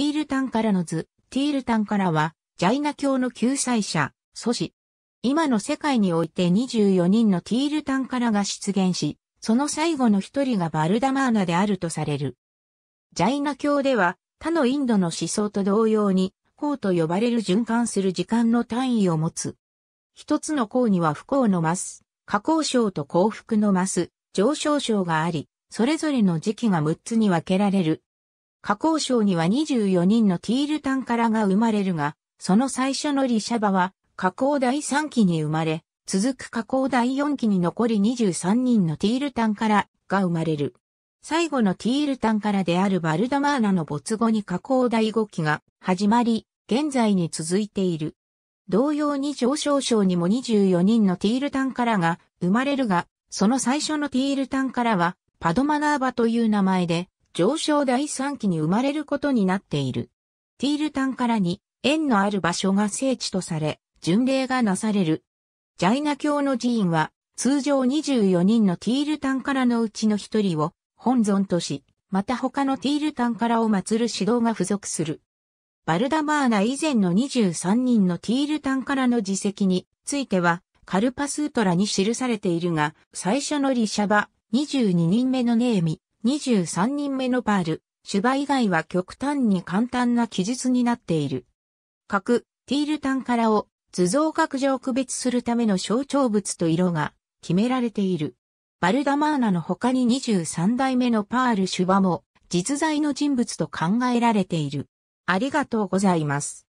ティールタンからの図、ティールタンからは、ジャイナ教の救済者、祖師。今の世界において24人のティールタンからが出現し、その最後の一人がバルダマーナであるとされる。ジャイナ教では、他のインドの思想と同様に、項と呼ばれる循環する時間の単位を持つ。一つの項には不幸のマス、下降症と幸福のマス、上昇症があり、それぞれの時期が6つに分けられる。加工省には24人のティールタンカラが生まれるが、その最初のリシャバは、加工第3期に生まれ、続く加工第4期に残り23人のティールタンカラが生まれる。最後のティールタンカラであるバルダマーナの没後に加工第5期が始まり、現在に続いている。同様に上昇省にも24人のティールタンカラが生まれるが、その最初のティールタンカラは、パドマナーバという名前で、上昇第3期に生まれることになっている。ティールタンからに縁のある場所が聖地とされ、巡礼がなされる。ジャイナ教の寺院は、通常24人のティールタンからのうちの一人を本尊とし、また他のティールタンからを祀る指導が付属する。バルダマーナ以前の23人のティールタンからの自責については、カルパスートラに記されているが、最初のリシャバ、22人目のネーミ、23人目のパール、シュバ以外は極端に簡単な記述になっている。核、ティールタンからを図像学上区別するための象徴物と色が決められている。バルダマーナの他に23代目のパール・シュバも実在の人物と考えられている。ありがとうございます。